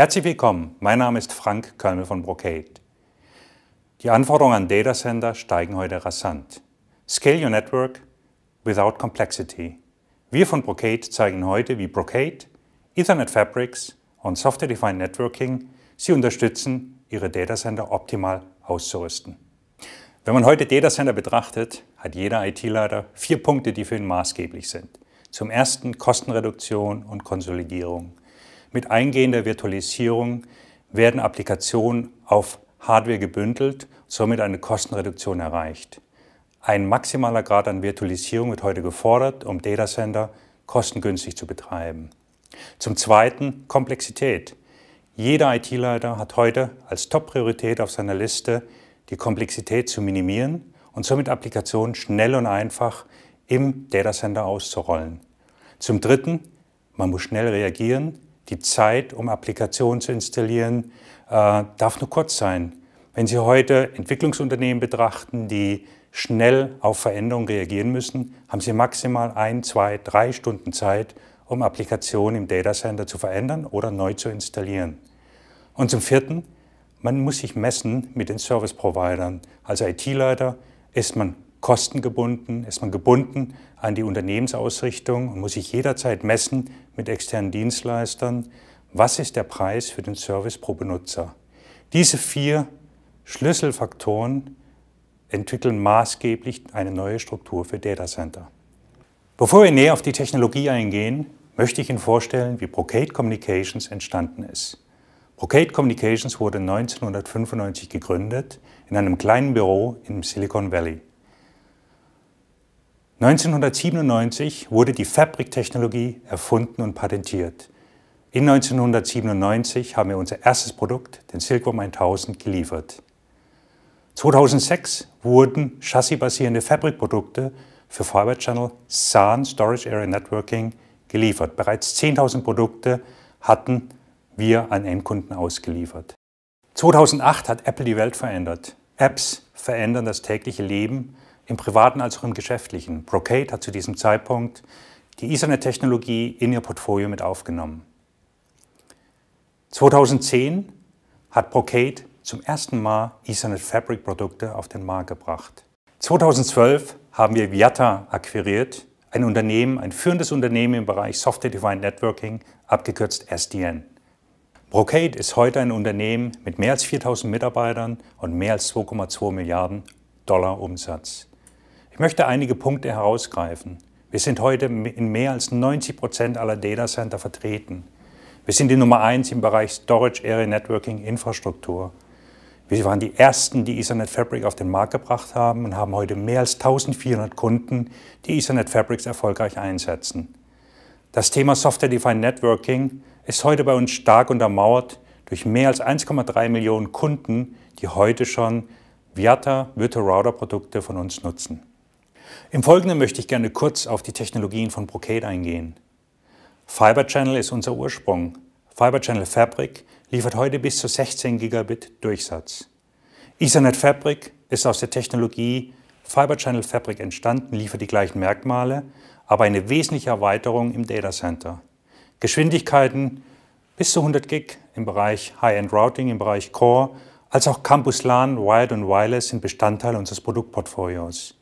Herzlich willkommen, mein Name ist Frank Kölmel von Brocade. Die Anforderungen an Data Center steigen heute rasant. Scale your network without complexity. Wir von Brocade zeigen heute, wie Brocade, Ethernet Fabrics und Software-Defined Networking Sie unterstützen, Ihre Data Center optimal auszurüsten. Wenn man heute Data Center betrachtet, hat jeder IT-Leiter vier Punkte, die für ihn maßgeblich sind. Zum ersten Kostenreduktion und Konsolidierung. Mit eingehender Virtualisierung werden Applikationen auf Hardware gebündelt, somit eine Kostenreduktion erreicht. Ein maximaler Grad an Virtualisierung wird heute gefordert, um Datacenter kostengünstig zu betreiben. Zum Zweiten Komplexität. Jeder IT-Leiter hat heute als Top-Priorität auf seiner Liste, die Komplexität zu minimieren und somit Applikationen schnell und einfach im Datacenter auszurollen. Zum Dritten, man muss schnell reagieren, die Zeit, um Applikationen zu installieren, äh, darf nur kurz sein. Wenn Sie heute Entwicklungsunternehmen betrachten, die schnell auf Veränderungen reagieren müssen, haben Sie maximal ein, zwei, drei Stunden Zeit, um Applikationen im Data Center zu verändern oder neu zu installieren. Und zum vierten, man muss sich messen mit den Service Providern. Als IT-Leiter ist man kostengebunden, ist man gebunden an die Unternehmensausrichtung und muss sich jederzeit messen mit externen Dienstleistern. Was ist der Preis für den Service pro Benutzer? Diese vier Schlüsselfaktoren entwickeln maßgeblich eine neue Struktur für Data Center. Bevor wir näher auf die Technologie eingehen, möchte ich Ihnen vorstellen, wie Brocade Communications entstanden ist. Brocade Communications wurde 1995 gegründet in einem kleinen Büro im Silicon Valley. 1997 wurde die Fabriktechnologie erfunden und patentiert. In 1997 haben wir unser erstes Produkt, den Silkworm 1000, geliefert. 2006 wurden chassisbasierende Fabrikprodukte für Fiber Channel SAN Storage Area Networking geliefert. Bereits 10.000 Produkte hatten wir an Endkunden ausgeliefert. 2008 hat Apple die Welt verändert. Apps verändern das tägliche Leben im privaten als auch im geschäftlichen. Brocade hat zu diesem Zeitpunkt die Ethernet-Technologie in ihr Portfolio mit aufgenommen. 2010 hat Brocade zum ersten Mal Ethernet Fabric Produkte auf den Markt gebracht. 2012 haben wir Viata akquiriert, ein Unternehmen, ein führendes Unternehmen im Bereich Software Defined Networking, abgekürzt SDN. Brocade ist heute ein Unternehmen mit mehr als 4000 Mitarbeitern und mehr als 2,2 Milliarden Dollar Umsatz möchte einige Punkte herausgreifen. Wir sind heute in mehr als 90 Prozent aller Data Center vertreten. Wir sind die Nummer eins im Bereich Storage Area Networking Infrastruktur. Wir waren die ersten, die Ethernet Fabric auf den Markt gebracht haben und haben heute mehr als 1400 Kunden, die Ethernet Fabrics erfolgreich einsetzen. Das Thema Software-Defined Networking ist heute bei uns stark untermauert durch mehr als 1,3 Millionen Kunden, die heute schon Viata Virtual Router Produkte von uns nutzen. Im Folgenden möchte ich gerne kurz auf die Technologien von Brocade eingehen. Fiber Channel ist unser Ursprung. Fiber Channel Fabric liefert heute bis zu 16 Gigabit Durchsatz. Ethernet Fabric ist aus der Technologie Fiber Channel Fabric entstanden, liefert die gleichen Merkmale, aber eine wesentliche Erweiterung im Data Center. Geschwindigkeiten bis zu 100 Gig im Bereich High-End Routing, im Bereich Core, als auch Campus LAN, Wired und Wireless sind Bestandteil unseres Produktportfolios.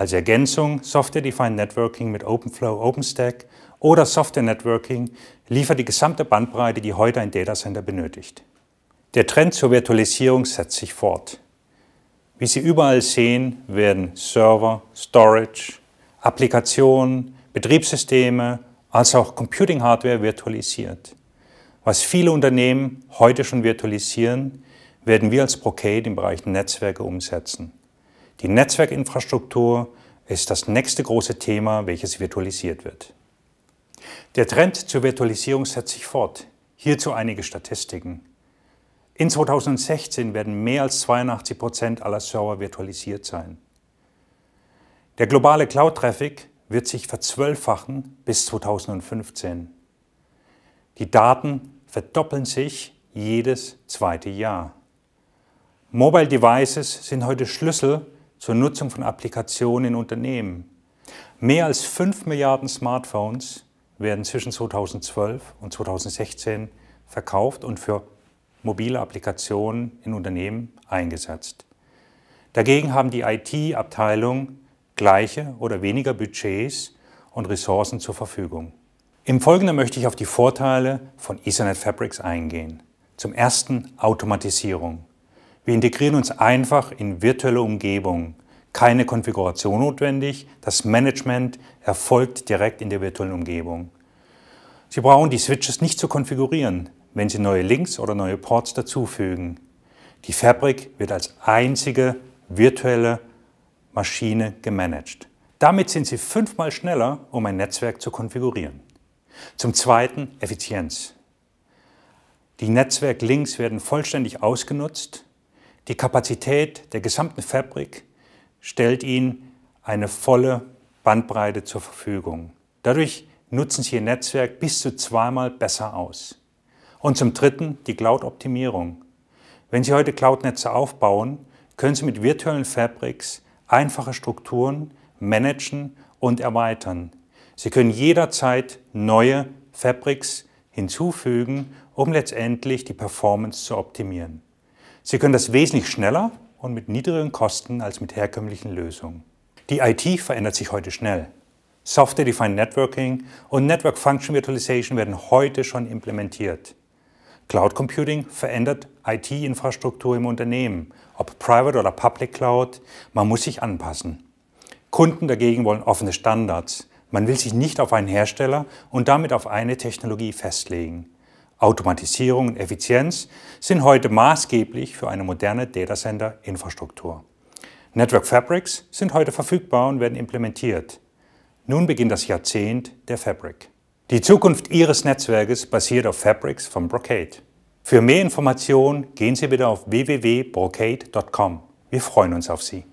Als Ergänzung Software-Defined Networking mit OpenFlow, OpenStack oder Software Networking liefert die gesamte Bandbreite, die heute ein Datacenter benötigt. Der Trend zur Virtualisierung setzt sich fort. Wie Sie überall sehen, werden Server, Storage, Applikationen, Betriebssysteme als auch Computing-Hardware virtualisiert. Was viele Unternehmen heute schon virtualisieren, werden wir als Brocade im Bereich Netzwerke umsetzen. Die Netzwerkinfrastruktur ist das nächste große Thema, welches virtualisiert wird. Der Trend zur Virtualisierung setzt sich fort. Hierzu einige Statistiken. In 2016 werden mehr als 82 Prozent aller Server virtualisiert sein. Der globale Cloud-Traffic wird sich verzwölffachen bis 2015. Die Daten verdoppeln sich jedes zweite Jahr. Mobile Devices sind heute Schlüssel zur Nutzung von Applikationen in Unternehmen. Mehr als 5 Milliarden Smartphones werden zwischen 2012 und 2016 verkauft und für mobile Applikationen in Unternehmen eingesetzt. Dagegen haben die it abteilungen gleiche oder weniger Budgets und Ressourcen zur Verfügung. Im Folgenden möchte ich auf die Vorteile von Ethernet Fabrics eingehen. Zum ersten Automatisierung. Wir integrieren uns einfach in virtuelle Umgebungen. Keine Konfiguration notwendig, das Management erfolgt direkt in der virtuellen Umgebung. Sie brauchen die Switches nicht zu konfigurieren, wenn Sie neue Links oder neue Ports dazufügen. Die Fabrik wird als einzige virtuelle Maschine gemanagt. Damit sind Sie fünfmal schneller, um ein Netzwerk zu konfigurieren. Zum Zweiten Effizienz. Die Netzwerklinks werden vollständig ausgenutzt die Kapazität der gesamten Fabrik stellt Ihnen eine volle Bandbreite zur Verfügung. Dadurch nutzen Sie Ihr Netzwerk bis zu zweimal besser aus. Und zum Dritten die Cloud-Optimierung. Wenn Sie heute Cloud-Netze aufbauen, können Sie mit virtuellen Fabrics einfache Strukturen managen und erweitern. Sie können jederzeit neue Fabrics hinzufügen, um letztendlich die Performance zu optimieren. Sie können das wesentlich schneller und mit niedrigeren Kosten als mit herkömmlichen Lösungen. Die IT verändert sich heute schnell. Software-Defined Networking und Network Function Virtualization werden heute schon implementiert. Cloud Computing verändert IT-Infrastruktur im Unternehmen, ob Private oder Public Cloud, man muss sich anpassen. Kunden dagegen wollen offene Standards. Man will sich nicht auf einen Hersteller und damit auf eine Technologie festlegen. Automatisierung und Effizienz sind heute maßgeblich für eine moderne datacenter Infrastruktur. Network Fabrics sind heute verfügbar und werden implementiert. Nun beginnt das Jahrzehnt der Fabric. Die Zukunft Ihres Netzwerkes basiert auf Fabrics von Brocade. Für mehr Informationen gehen Sie bitte auf www.brocade.com. Wir freuen uns auf Sie.